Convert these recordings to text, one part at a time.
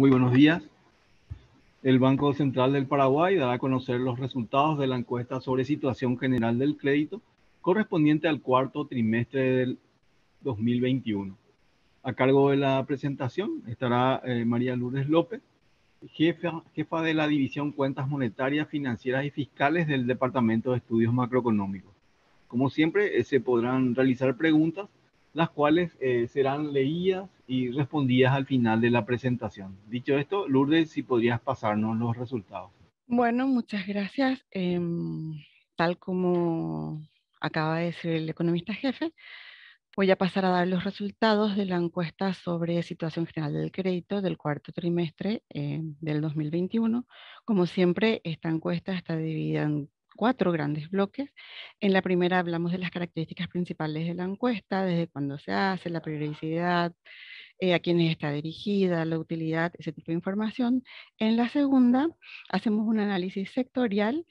Muy buenos días. El Banco Central del Paraguay dará a conocer los resultados de la encuesta sobre situación general del crédito correspondiente al cuarto trimestre del 2021. A cargo de la presentación estará eh, María Lourdes López, jefa, jefa de la División Cuentas Monetarias, Financieras y Fiscales del Departamento de Estudios Macroeconómicos. Como siempre, eh, se podrán realizar preguntas las cuales eh, serán leídas y respondidas al final de la presentación. Dicho esto, Lourdes, si podrías pasarnos los resultados. Bueno, muchas gracias. Em, tal como acaba de decir el economista jefe, voy a pasar a dar los resultados de la encuesta sobre situación general del crédito del cuarto trimestre eh, del 2021. Como siempre, esta encuesta está dividida en cuatro grandes bloques. En la primera hablamos de las características principales de la encuesta, desde cuándo se hace, la periodicidad, eh, a quiénes está dirigida, la utilidad, ese tipo de información. En la segunda hacemos un análisis sectorial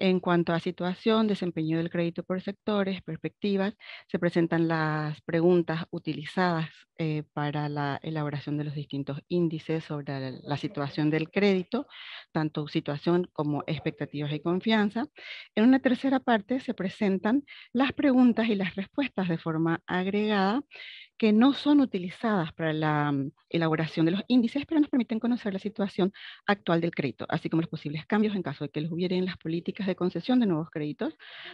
en cuanto a situación, desempeño del crédito por sectores, perspectivas, se presentan las preguntas utilizadas eh, para la elaboración de los distintos índices sobre la, la, situación del crédito, tanto situación como expectativas y confianza. En una tercera parte se presentan las preguntas y las respuestas de forma agregada que no son utilizadas para la mm, elaboración de los índices, pero nos permiten conocer la situación actual del crédito, así como los posibles cambios en caso de que los hubiera en las políticas de concesión de nuevos créditos,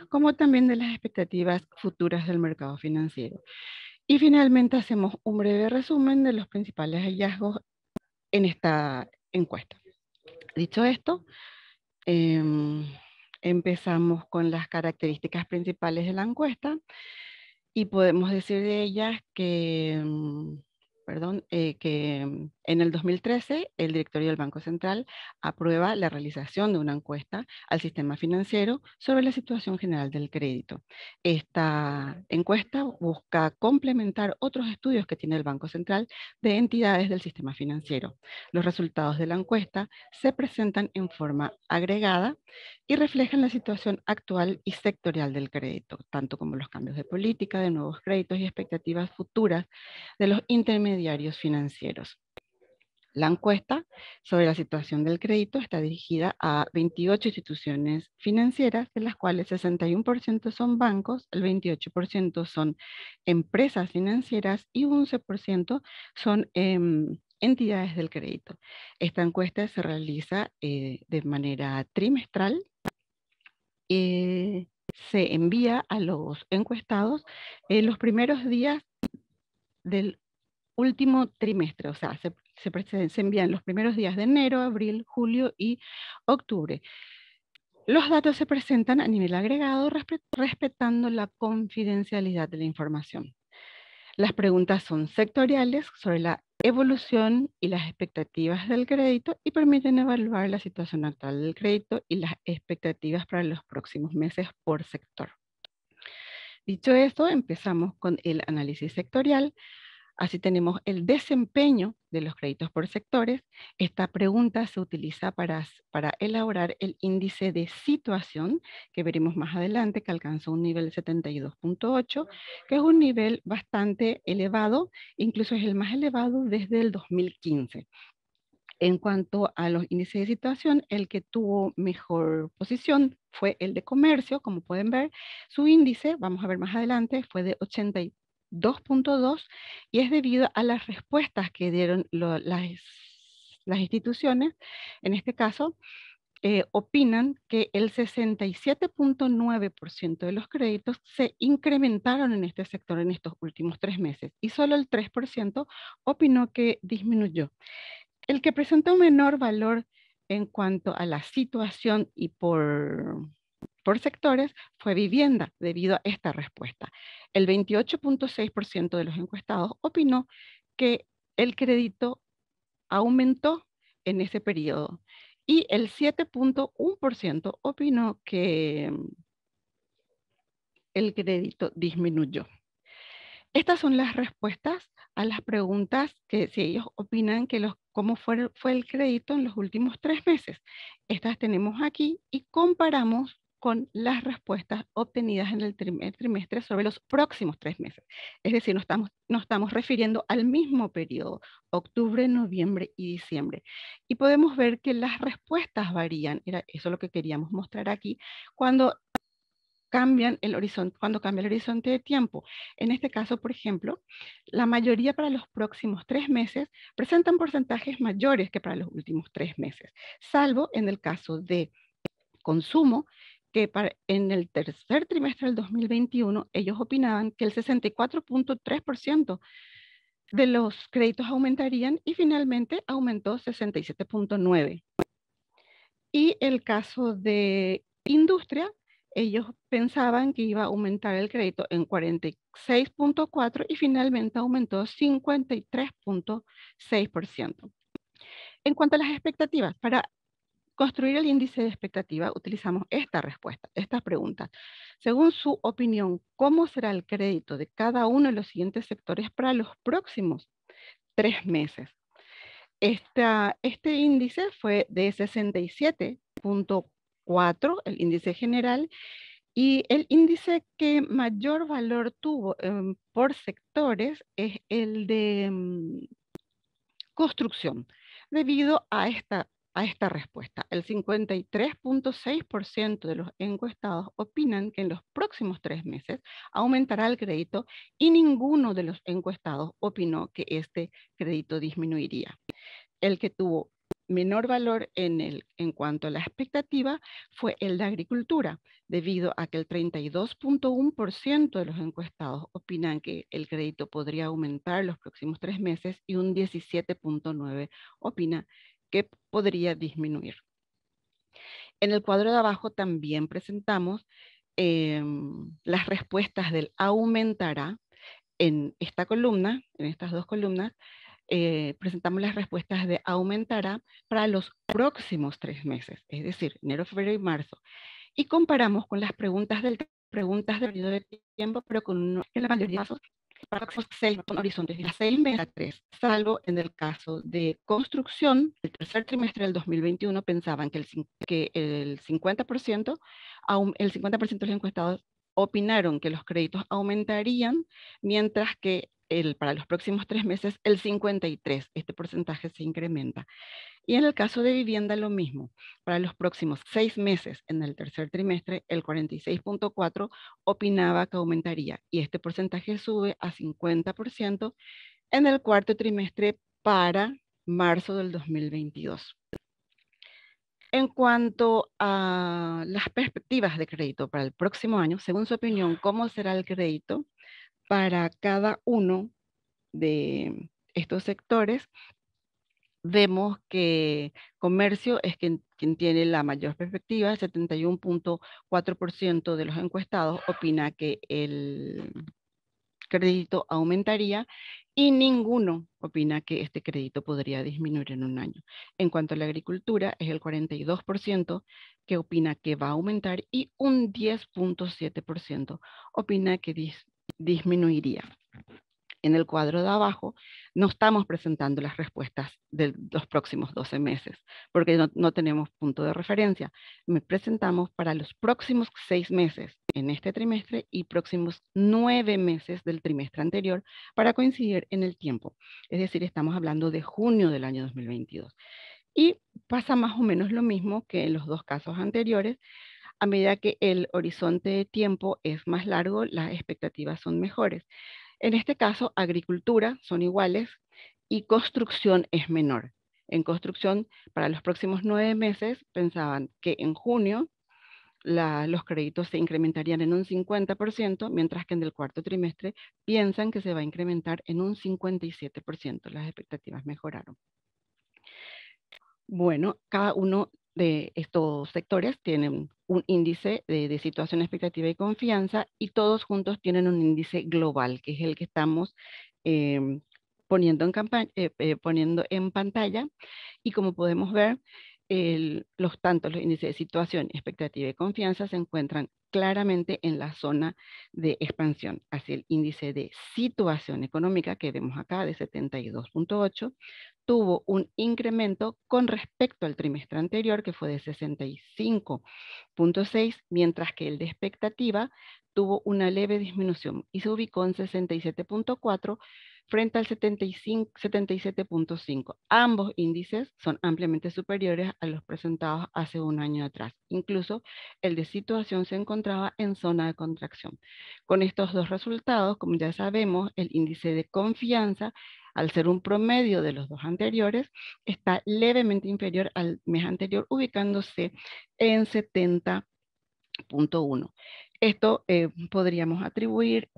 como también de las expectativas futuras del mercado financiero. Y finalmente hacemos un breve resumen de los principales hallazgos en esta encuesta. Dicho esto, em, empezamos con las características principales de la encuesta y podemos decir de ellas que mm, perdón, eh, que mm, en el 2013 el directorio del Banco Central aprueba la realización de una encuesta al sistema financiero sobre la situación general del crédito. Esta encuesta busca complementar otros estudios que tiene el Banco Central de entidades del sistema financiero. Los resultados de la encuesta se presentan en forma agregada y reflejan la situación actual y sectorial del crédito, tanto como los cambios de política, de nuevos créditos y expectativas futuras de los intermediarios diarios financieros. La encuesta sobre la situación del crédito está dirigida a 28 instituciones financieras, de las cuales 61% son bancos, el 28% son empresas financieras y 11% son em, entidades del crédito. Esta encuesta se realiza eh, de manera trimestral. Eh, se envía a los encuestados en eh, los primeros días del último trimestre, o sea, se, se, se envían los primeros días de enero, abril, julio y octubre. Los datos se presentan a nivel agregado respetando la confidencialidad de la información. Las preguntas son sectoriales sobre la evolución y las expectativas del crédito y permiten evaluar la situación actual del crédito y las expectativas para los próximos meses por sector. Dicho esto, empezamos con el análisis sectorial. Así tenemos el desempeño de los créditos por sectores. Esta pregunta se utiliza para, elaborar el índice de situación que veremos más adelante, que alcanzó un nivel de 72.8, que es un nivel bastante elevado, incluso es el más elevado desde el 2015. En cuanto a los índices de situación, el que tuvo mejor posición fue el de comercio, como pueden ver. Su índice, vamos a ver más adelante, fue de 80 2.2 y es debido a las respuestas que dieron las, instituciones, en este caso, eh, opinan que el 67.9% de los créditos se incrementaron en este sector en estos últimos tres meses y solo el 3% opinó que disminuyó. El que presenta un menor valor en cuanto a la situación y por por sectores fue vivienda debido a esta respuesta. El 28.6% de los encuestados opinó que el crédito aumentó en ese periodo y el 7.1% opinó que mm, el crédito disminuyó. Estas son las respuestas a las preguntas que si ellos opinan que los, cómo fue, fue el crédito en los últimos tres meses. Estas tenemos aquí y comparamos con las respuestas obtenidas en el trimestre sobre los próximos tres meses. Es decir, nos estamos, estamos refiriendo al mismo periodo, octubre, noviembre y diciembre. Y podemos ver que las respuestas varían, era eso lo que queríamos mostrar aquí, cuando cambian el horizonte, cuando cambia el horizonte de tiempo. En este caso, por ejemplo, la mayoría para los próximos tres meses presentan porcentajes mayores que para los últimos tres meses, salvo en el caso de consumo, para, en el tercer trimestre del 2021 ellos opinaban que el 64.3% de los créditos aumentarían y finalmente aumentó 67.9%. Y el caso de industria, ellos pensaban que iba a aumentar el crédito en 46.4 y finalmente aumentó 53.6%. En cuanto a las expectativas, para construir el índice de expectativa utilizamos esta respuesta, estas preguntas. Según su opinión, ¿cómo será el crédito de cada uno de los siguientes sectores para los próximos tres meses? este índice fue de 67.4, el índice general, y el índice que mayor valor tuvo em, por sectores es el de mm, construcción, debido a esta a esta respuesta. El 53.6% de los encuestados opinan que en los próximos tres meses aumentará el crédito y ninguno de los encuestados opinó que este crédito disminuiría. El que tuvo menor valor en, el, en cuanto a la expectativa fue el de agricultura, debido a que el 32.1% de los encuestados opinan que el crédito podría aumentar los próximos tres meses y un 17.9% opina que podría disminuir. En el cuadro de abajo también presentamos em, las respuestas del aumentará. En esta columna, en estas dos columnas, eh, presentamos las respuestas de aumentará para los próximos tres meses, es decir, enero, febrero y marzo. Y comparamos con las preguntas del preguntas periodo de tiempo, pero con una mayoría de párrafos 6 son horizontes de la 6 a 3, salvo en el caso de construcción, el tercer trimestre del 2021 pensaban que el, que el 50%, el 50% de los encuestados opinaron que los créditos aumentarían, mientras que el, para los próximos tres meses el 53, este porcentaje se incrementa. Y en el caso de vivienda, lo mismo. Para los próximos seis meses, en el tercer trimestre, el 46.4 opinaba que aumentaría y este porcentaje sube a 50% en el cuarto trimestre para marzo del 2022. En cuanto a las perspectivas de crédito para el próximo año, según su opinión, ¿cómo será el crédito para cada uno de estos sectores vemos que comercio es quien, tiene la mayor perspectiva, 71.4% de los encuestados opina que el crédito aumentaría y ninguno opina que este crédito podría disminuir en un año. En cuanto a la agricultura, es el 42% que opina que va a aumentar y un 10.7% opina que disminuiría en el cuadro de abajo, no estamos presentando las respuestas de los próximos 12 meses, porque no, tenemos punto de referencia. Me presentamos para los próximos 6 meses en este trimestre y próximos 9 meses del trimestre anterior para coincidir en el tiempo. Es decir, estamos hablando de junio del año 2022. Y pasa más o menos lo mismo que en los dos casos anteriores, a medida que el horizonte de tiempo es más largo, las expectativas son mejores. En este caso, agricultura son iguales y construcción es menor. En construcción, para los próximos nueve meses, pensaban que en junio los créditos se incrementarían en un 50%, mientras que en el cuarto trimestre piensan que se va a incrementar en un 57%. Las expectativas mejoraron. Bueno, cada uno de estos sectores tienen un índice de, situación expectativa y confianza y todos juntos tienen un índice global, que es el que estamos em, poniendo, en eh, eh, poniendo en pantalla. Y como podemos ver, los tantos los índices de situación, expectativa y confianza se encuentran claramente en la zona de expansión hacia el índice de situación económica que vemos acá de 72.8, tuvo un incremento con respecto al trimestre anterior, que fue de 65.6, mientras que el de expectativa tuvo una leve disminución y se ubicó en 67.4 frente al 77.5. Ambos índices son ampliamente superiores a los presentados hace un año atrás. Incluso el de situación se encontraba en zona de contracción. Con estos dos resultados, como ya sabemos, el índice de confianza al ser un promedio de los dos anteriores, está levemente inferior al mes anterior, ubicándose en 70.1. Esto eh, podríamos atribuir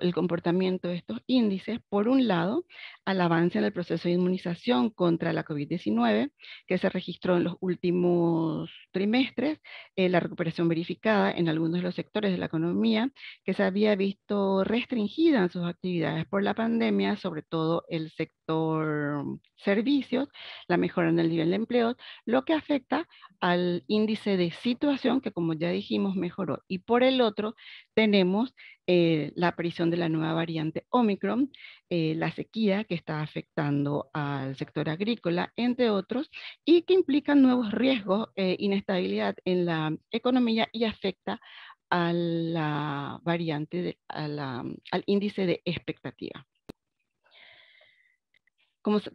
el comportamiento de estos índices, por un lado, al avance en el proceso de inmunización contra la COVID-19, que se registró en los últimos trimestres, eh, la recuperación verificada en algunos de los sectores de la economía que se había visto restringida en sus actividades por la pandemia, sobre todo el sector servicios, la mejora en el nivel de empleo, lo que afecta al índice de situación que, como ya dijimos, mejoró. Y por el otro, tenemos eh, la aparición de la nueva variante Omicron, eh, la sequía que está afectando al sector agrícola, entre otros, y que implica nuevos riesgos, eh, inestabilidad en la economía y afecta a la variante, al índice de expectativa.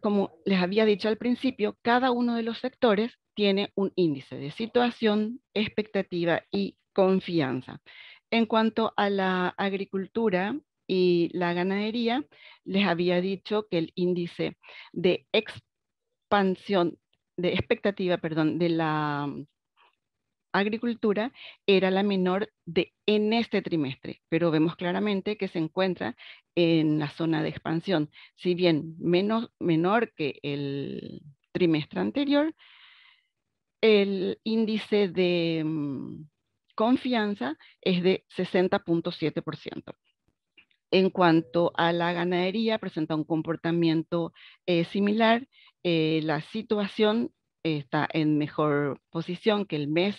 como, les había dicho al principio, cada uno de los sectores tiene un índice de situación, expectativa y confianza. En cuanto a la agricultura y la ganadería, les había dicho que el índice de expansión, de expectativa, perdón, de la mm, agricultura era la menor de en este trimestre, pero vemos claramente que se encuentra en la zona de expansión, si bien menos, menor que el trimestre anterior, el índice de mm, confianza es de 60.7%. En cuanto a la ganadería, presenta un comportamiento eh, similar. Eh, la situación está en mejor posición que el mes,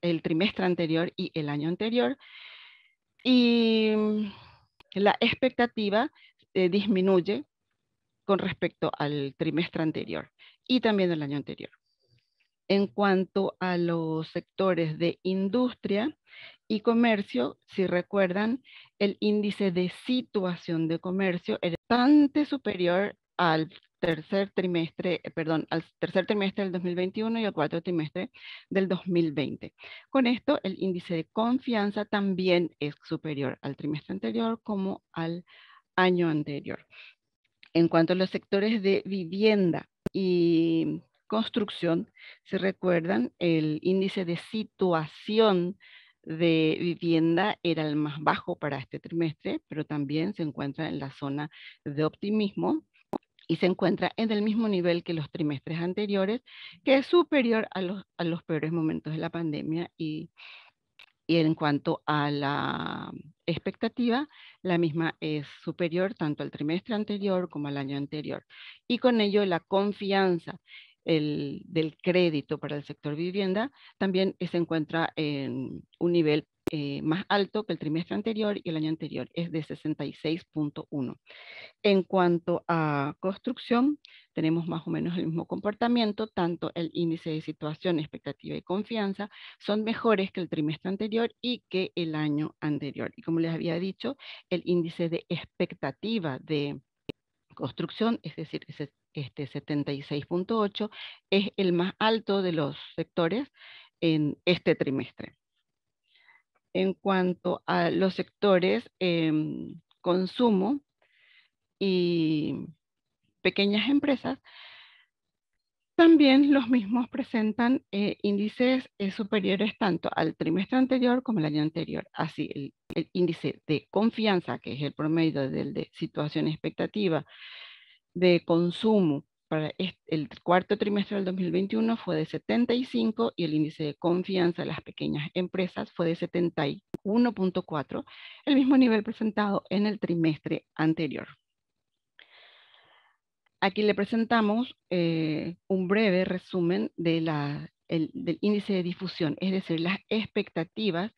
el trimestre anterior y el año anterior. Y mm, la expectativa eh, disminuye con respecto al trimestre anterior y también el año anterior. En cuanto a los sectores de industria y comercio, si recuerdan, el índice de situación de comercio era bastante superior al tercer trimestre, eh, perdón, al tercer trimestre del 2021 y al cuarto trimestre del 2020. Con esto, el índice de confianza también es superior al trimestre anterior como al año anterior. En cuanto a los sectores de vivienda y construcción. se recuerdan, el índice de situación de vivienda era el más bajo para este trimestre, pero también se encuentra en la zona de optimismo y se encuentra en el mismo nivel que los trimestres anteriores, que es superior a los, a los peores momentos de la pandemia y, y en cuanto a la expectativa, la misma es superior tanto al trimestre anterior como al año anterior. Y con ello la confianza del crédito para el sector vivienda también se encuentra en un nivel eh, más alto que el trimestre anterior y el año anterior, es de 66.1. En cuanto a construcción, tenemos más o menos el mismo comportamiento, tanto el índice de situación, expectativa y confianza son mejores que el trimestre anterior y que el año anterior. Y como les había dicho, el índice de expectativa de construcción, es decir, este 76.8, es el más alto de los sectores en este trimestre. En cuanto a los sectores eh, consumo y pequeñas empresas, también los mismos presentan eh, índices eh, superiores tanto al trimestre anterior como al año anterior. Así, el, el, índice de confianza, que es el promedio del de situación expectativa de consumo para el cuarto trimestre del 2021 fue de 75 y el índice de confianza de las pequeñas empresas fue de 71.4, el mismo nivel presentado en el trimestre anterior. Aquí le presentamos eh, un breve resumen de la, el, del índice de difusión, es decir, las expectativas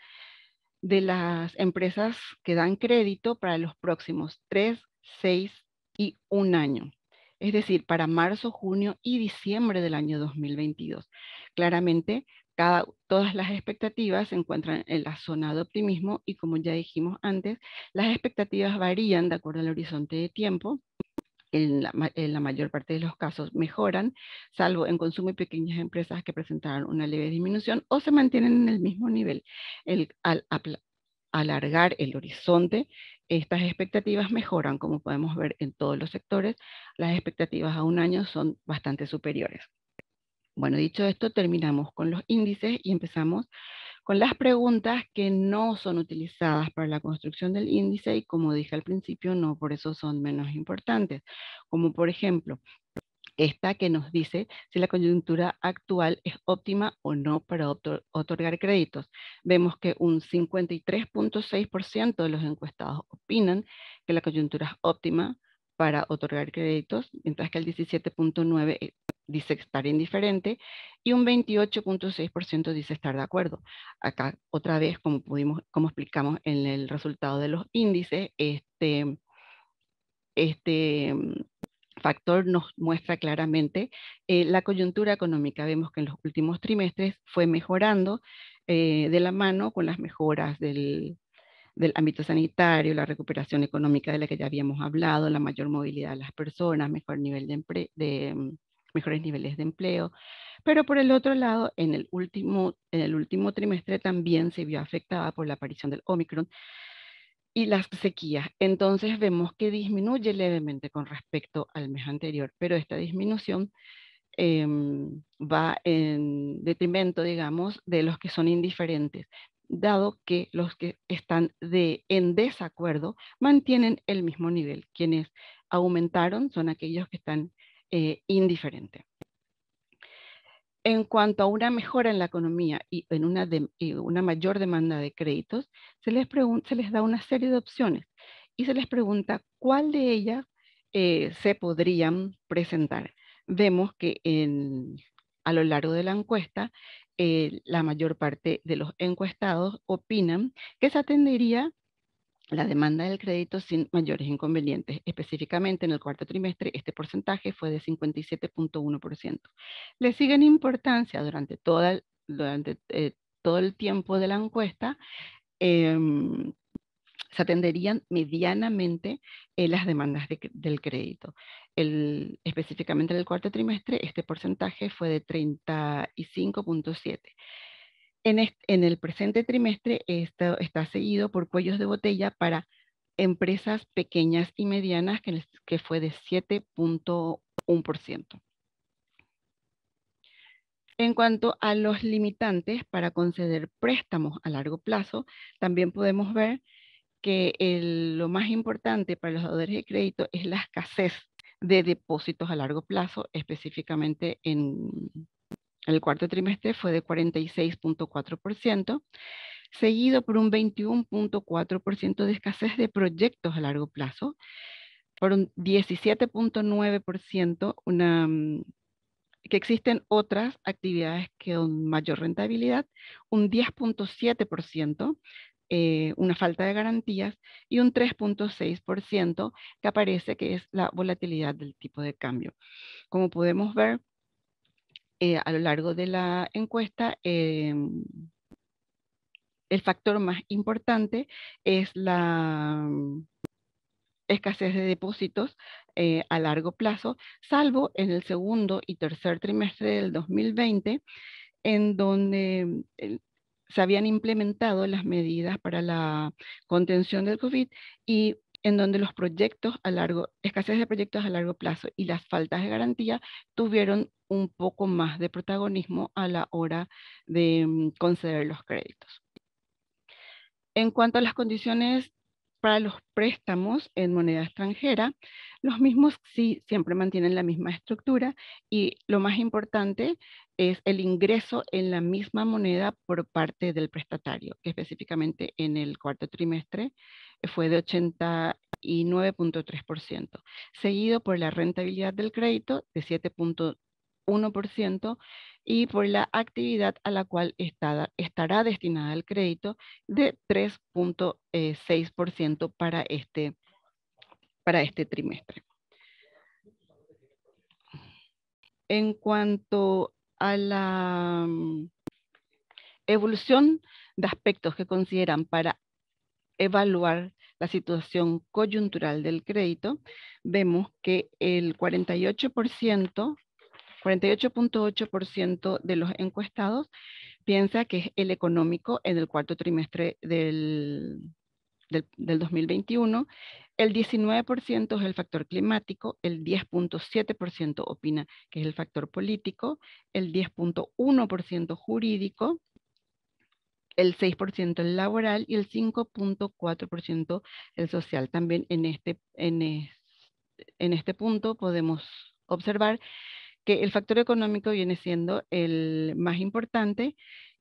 de las empresas que dan crédito para los próximos 3, 6, y un año, es decir, para marzo, junio y diciembre del año 2022. Claramente, todas las expectativas se encuentran en la zona de optimismo y como ya dijimos antes, las expectativas varían de acuerdo al horizonte de tiempo. En la, mayor parte de los casos mejoran, salvo en consumo y pequeñas empresas que presentaron una leve disminución o se mantienen en el mismo nivel al, alargar el horizonte, estas expectativas mejoran, como podemos ver en todos los sectores, las expectativas a un año son bastante superiores. Bueno, dicho esto, terminamos con los índices y empezamos con las preguntas que no son utilizadas para la construcción del índice y como dije al principio, no por eso son menos importantes, como por ejemplo, esta que nos dice si la coyuntura actual es óptima o no para otorgar créditos. Vemos que un 53.6% de los encuestados opinan que la coyuntura es óptima para otorgar créditos, mientras que el 17.9% eh, dice estar indiferente y un 28.6% dice estar de acuerdo. Acá otra vez, como, pudimos, como explicamos en el resultado de los índices, este, este, factor nos muestra claramente eh, la coyuntura económica. Vemos que en los últimos trimestres fue mejorando eh, de la mano con las mejoras del, ámbito sanitario, la recuperación económica de la que ya habíamos hablado, la mayor movilidad de las personas, mm, mejores niveles de empleo. Pero por el otro lado, en el último, en el último trimestre también se vio afectada por la aparición del Omicron, y las sequías. Entonces vemos que disminuye levemente con respecto al mes anterior, pero esta disminución em, va en detrimento, digamos, de los que son indiferentes, dado que los que están en desacuerdo mantienen el mismo nivel. Quienes aumentaron son aquellos que están eh, indiferentes en cuanto a una mejora en la economía y en una, mayor demanda de créditos, se les, se les da una serie de opciones y se les pregunta cuál de ellas eh, se podrían presentar. Vemos que a lo largo de la encuesta, eh, la mayor parte de los encuestados opinan que se atendería la demanda del crédito sin mayores inconvenientes. Específicamente en el cuarto trimestre, este porcentaje fue de 57.1%. Le siguen importancia durante, eh, todo el tiempo de la encuesta. Em, se atenderían medianamente eh, las demandas del crédito. específicamente en el cuarto trimestre, este porcentaje fue de 35.7. En, el presente trimestre esto está seguido por cuellos de botella para empresas pequeñas y medianas, que, fue de 7.1%. En cuanto a los limitantes para conceder préstamos a largo plazo, también podemos ver que lo más importante para los dadores de crédito es la escasez de depósitos a largo plazo, específicamente en, el cuarto trimestre fue de 46.4%, seguido por un 21.4% de escasez de proyectos a largo plazo, por un 17.9%, una mm, que existen otras actividades que dan mayor rentabilidad, un 10.7%, eh, una falta de garantías y un 3.6% que aparece que es la volatilidad del tipo de cambio. Como podemos ver, eh, a lo largo de la encuesta, em, el factor más importante es la mm, escasez de depósitos eh, a largo plazo, salvo en el segundo y tercer trimestre del 2020, en donde mm, se habían implementado las medidas para la contención del COVID y en donde los proyectos a largo, escasez de proyectos a largo plazo y las faltas de garantía tuvieron un poco más de protagonismo a la hora de mm, conceder los créditos. En cuanto a las condiciones para los préstamos en moneda extranjera, los mismos sí siempre mantienen la misma estructura y lo más importante es el ingreso en la misma moneda por parte del prestatario, específicamente en el cuarto trimestre fue de 89.3%, seguido por la rentabilidad del crédito de 7.1% y por la actividad a la cual estará destinada el crédito de 3.6% para este, para este trimestre. En cuanto a la mm, evolución de aspectos que consideran para evaluar la situación coyuntural del crédito, vemos que el 48%, 48.8% de los encuestados piensa que es el económico en el cuarto trimestre del, del, 2021, el 19% es el factor climático, el 10.7% opina que es el factor político, el 10.1% jurídico, el 6% el laboral y el 5.4% el social. También en este, en, en este punto podemos observar que el factor económico viene siendo el más importante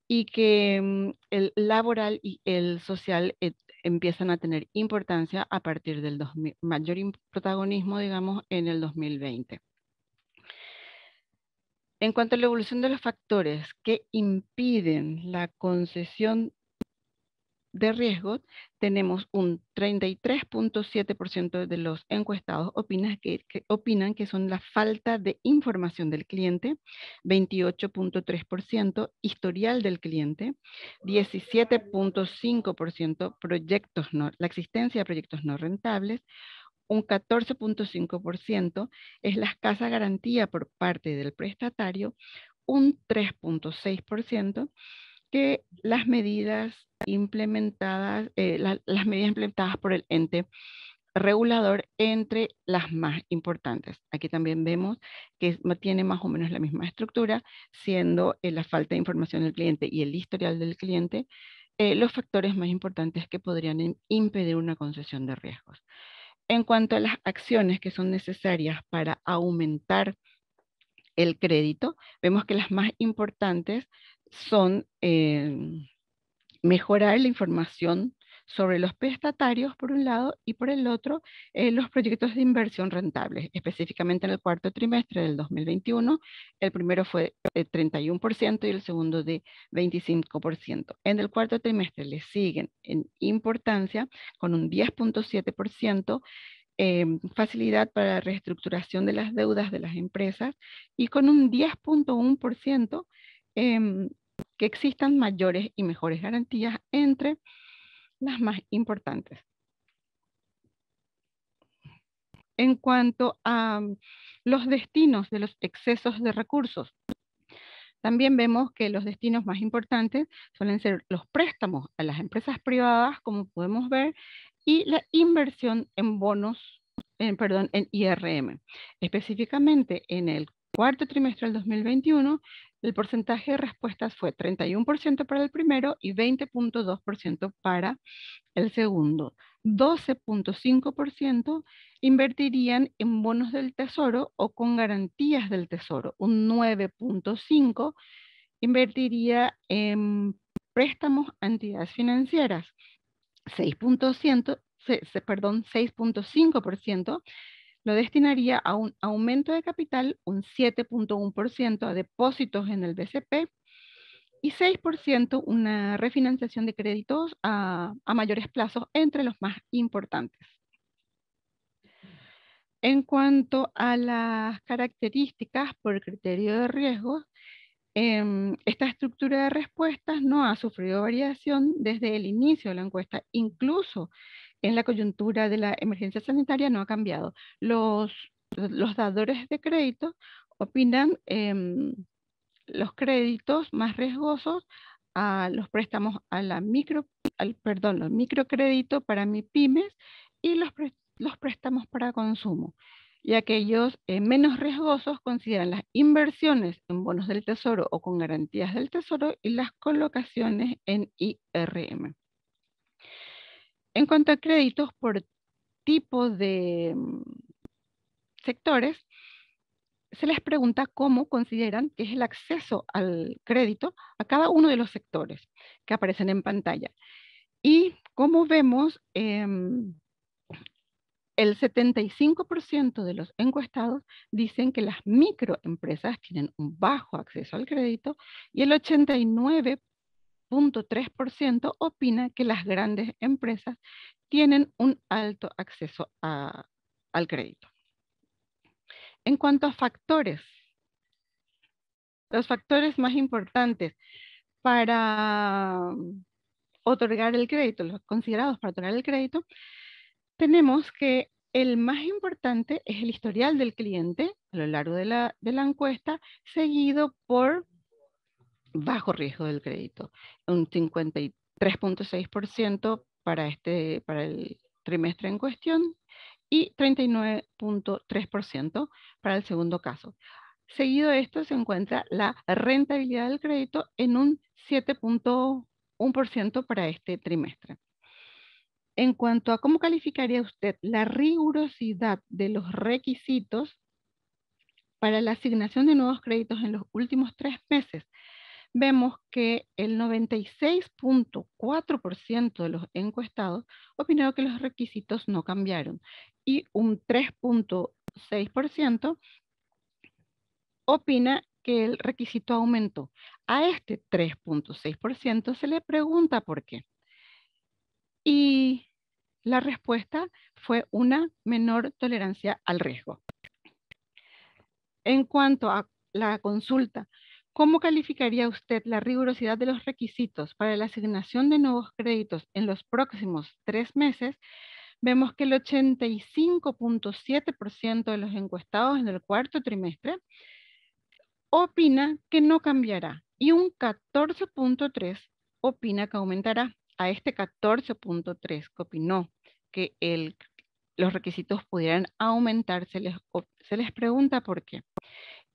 y que mm, el laboral y el social e, empiezan a tener importancia a partir del mayor protagonismo, digamos, en el 2020. En cuanto a la evolución de los factores que impiden la concesión de riesgo, tenemos un 33.7% de los encuestados opinan que, opinan que son la falta de información del cliente, 28.3% historial del cliente, 17.5% proyectos la existencia de proyectos no rentables, un 14.5% es la escasa garantía por parte del prestatario, un 3.6% que las medidas implementadas, eh, las medidas implementadas por el ente regulador entre las más importantes. Aquí también vemos que tiene más o menos la misma estructura, siendo eh, la falta de información del cliente y el historial del cliente eh, los factores más importantes que podrían impedir una concesión de riesgos. En cuanto a las acciones que son necesarias para aumentar el crédito, vemos que las más importantes son eh, mejorar la información sobre los prestatarios por un lado y por el otro eh, los proyectos de inversión rentables, específicamente en el cuarto trimestre del 2021. El primero fue de 31% y el segundo de 25%. En el cuarto trimestre le siguen en importancia con un 10.7%. Em, facilidad para la reestructuración de las deudas de las empresas y con un 10.1% em, que existan mayores y mejores garantías entre las más importantes. En cuanto a mm, los destinos de los excesos de recursos, también vemos que los destinos más importantes suelen ser los préstamos a las empresas privadas, como podemos ver, y la inversión en bonos, en, perdón, en IRM. Específicamente en el cuarto trimestre del 2021, el porcentaje de respuestas fue 31% para el primero y 20.2% para el segundo. 12.5% invertirían en bonos del tesoro o con garantías del tesoro. Un 9.5% invertiría en préstamos a entidades financieras. 6.5% lo destinaría a un aumento de capital, un 7.1% a depósitos en el BCP y 6% una refinanciación de créditos a, mayores plazos entre los más importantes. En cuanto a las características por criterio de riesgo, em, esta estructura de respuestas no ha sufrido variación desde el inicio de la encuesta, incluso en la coyuntura de la emergencia sanitaria no ha cambiado. Los, los dadores de crédito opinan em, los créditos más riesgosos a los préstamos a la micro, al, perdón, los microcréditos para pymes y los, los préstamos para consumo. Y aquellos eh, menos riesgosos consideran las inversiones en bonos del tesoro o con garantías del tesoro y las colocaciones en IRM. En cuanto a créditos por tipo de mm, sectores, se les pregunta cómo consideran que es el acceso al crédito a cada uno de los sectores que aparecen en pantalla. Y como vemos, em, el 75% de los encuestados dicen que las microempresas tienen un bajo acceso al crédito y el 89% 0.3% opina que las grandes empresas tienen un alto acceso al crédito. En cuanto a factores, los factores más importantes para otorgar el crédito, los considerados para otorgar el crédito, tenemos que el más importante es el historial del cliente a lo largo de la, de la encuesta, seguido por bajo riesgo del crédito, un 53.6% para, este, para el trimestre en cuestión y 39.3% para el segundo caso. Seguido de esto se encuentra la rentabilidad del crédito en un 7.1% para este trimestre. En cuanto a cómo calificaría usted la rigurosidad de los requisitos para la asignación de nuevos créditos en los últimos tres meses, vemos que el 96.4% de los encuestados opinaron que los requisitos no cambiaron y un 3.6% opina que el requisito aumentó. A este 3.6% se le pregunta por qué. Y la respuesta fue una menor tolerancia al riesgo. En cuanto a la consulta ¿Cómo calificaría usted la rigurosidad de los requisitos para la asignación de nuevos créditos en los próximos tres meses? Vemos que el 85.7% de los encuestados en el cuarto trimestre opina que no cambiará y un 14.3% opina que aumentará. A este 14.3% que opinó que el, los requisitos pudieran aumentar, se les pregunta por qué.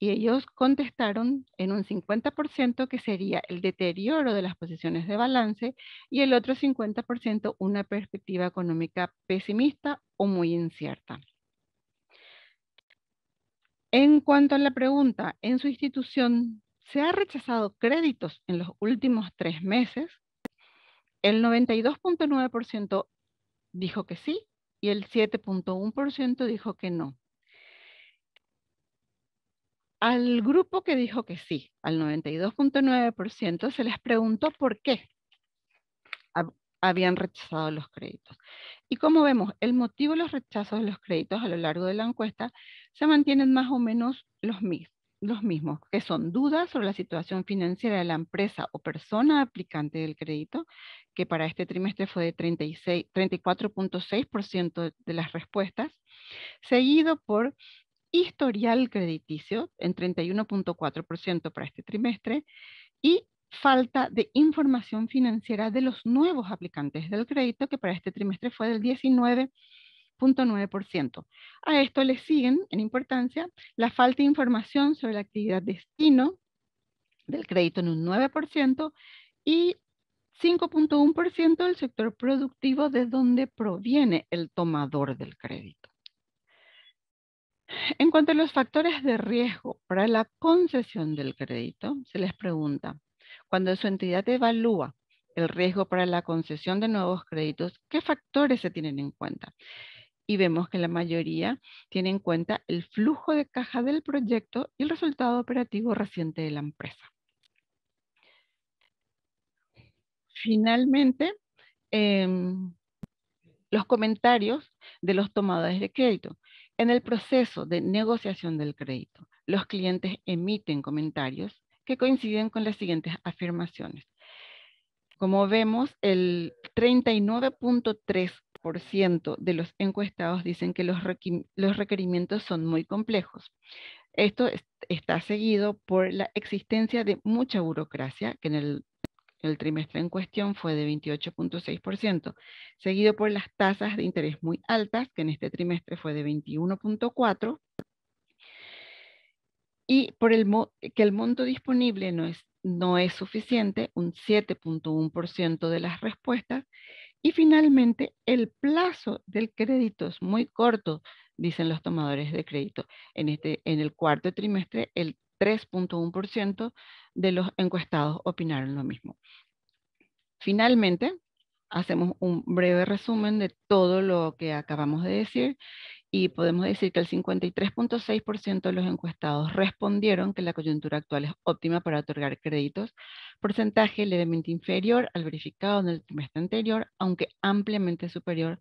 Y ellos contestaron en un 50% que sería el deterioro de las posiciones de balance y el otro 50% una perspectiva económica pesimista o muy incierta. En cuanto a la pregunta, en su institución, ¿se ha rechazado créditos en los últimos tres meses? El 92.9% dijo que sí y el 7.1% dijo que no. Al grupo que dijo que sí, al 92.9%, se les preguntó por qué habían rechazado los créditos. Y como vemos, el motivo de los rechazos de los créditos a lo largo de la encuesta se mantienen más o menos los, los mismos, que son dudas sobre la situación financiera de la empresa o persona aplicante del crédito, que para este trimestre fue de 34.6% de las respuestas, seguido por historial crediticio en 31.4% para este trimestre y falta de información financiera de los nuevos aplicantes del crédito, que para este trimestre fue del 19.9%. A esto le siguen en importancia la falta de información sobre la actividad destino del crédito en un 9% y 5.1% del sector productivo de donde proviene el tomador del crédito. En cuanto a los factores de riesgo para la concesión del crédito, se les pregunta, cuando su entidad evalúa el riesgo para la concesión de nuevos créditos, ¿qué factores se tienen en cuenta? Y vemos que la mayoría tiene en cuenta el flujo de caja del proyecto y el resultado operativo reciente de la empresa. Finalmente, em, los comentarios de los tomadores de crédito. En el proceso de negociación del crédito, los clientes emiten comentarios que coinciden con las siguientes afirmaciones. Como vemos, el 39.3% de los encuestados dicen que los, requerimientos son muy complejos. Esto está seguido por la existencia de mucha burocracia, que en el el trimestre en cuestión fue de 28.6%, seguido por las tasas de interés muy altas, que en este trimestre fue de 21.4%, y por el que el monto disponible no es, no es suficiente, un 7.1% de las respuestas, y finalmente, el plazo del crédito es muy corto, dicen los tomadores de crédito. En, este, en el cuarto trimestre, el 3.1% de los encuestados opinaron lo mismo. Finalmente, hacemos un breve resumen de todo lo que acabamos de decir y podemos decir que el 53.6% de los encuestados respondieron que la coyuntura actual es óptima para otorgar créditos, porcentaje levemente inferior al verificado en el trimestre anterior, aunque ampliamente superior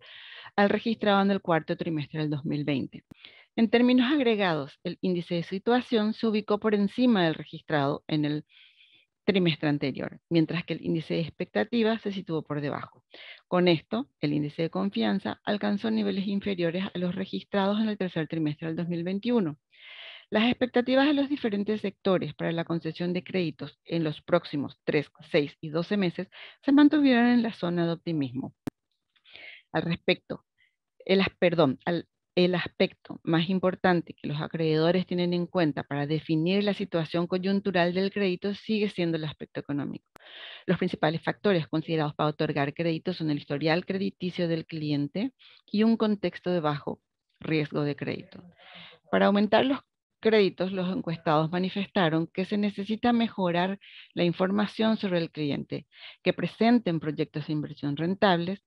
al registrado en el cuarto trimestre del 2020. En términos agregados, el índice de situación se ubicó por encima del registrado en el trimestre anterior, mientras que el índice de expectativa se situó por debajo. Con esto, el índice de confianza alcanzó niveles inferiores a los registrados en el tercer trimestre del 2021. Las expectativas de los diferentes sectores para la concesión de créditos en los próximos 3, 6 y 12 meses se mantuvieron en la zona de optimismo. Al respecto, el, perdón, al el aspecto más importante que los acreedores tienen en cuenta para definir la situación coyuntural del crédito sigue siendo el aspecto económico. Los principales factores considerados para otorgar crédito son el historial crediticio del cliente y un contexto de bajo riesgo de crédito. Para aumentar los créditos, los encuestados manifestaron que se necesita mejorar la información sobre el cliente, que presenten proyectos de inversión rentables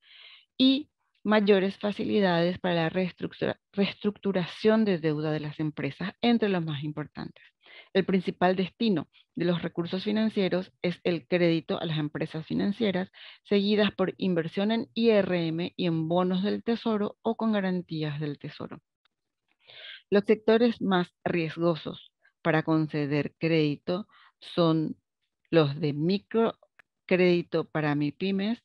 y mayores facilidades para la reestructuración de deuda de las empresas, entre los más importantes. El principal destino de los recursos financieros es el crédito a las empresas financieras, seguidas por inversión en IRM y en bonos del tesoro o con garantías del tesoro. Los sectores más riesgosos para conceder crédito son los de microcrédito para MIPIMES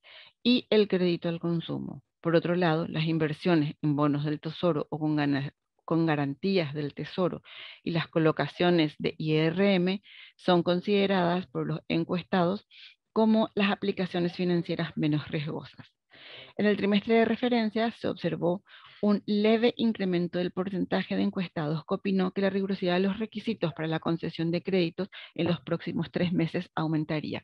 y el crédito al consumo. Por otro lado, las inversiones en bonos del tesoro o con, garantías del tesoro y las colocaciones de IRM son consideradas por los encuestados como las aplicaciones financieras menos riesgosas. En el trimestre de referencia se observó un leve incremento del porcentaje de encuestados que opinó que la rigurosidad de los requisitos para la concesión de créditos en los próximos tres meses aumentaría,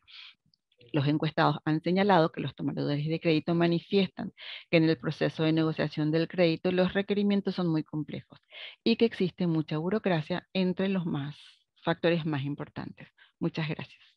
los encuestados han señalado que los tomadores de crédito manifiestan que en el proceso de negociación del crédito los requerimientos son muy complejos y que existe mucha burocracia entre los más factores más importantes. Muchas gracias.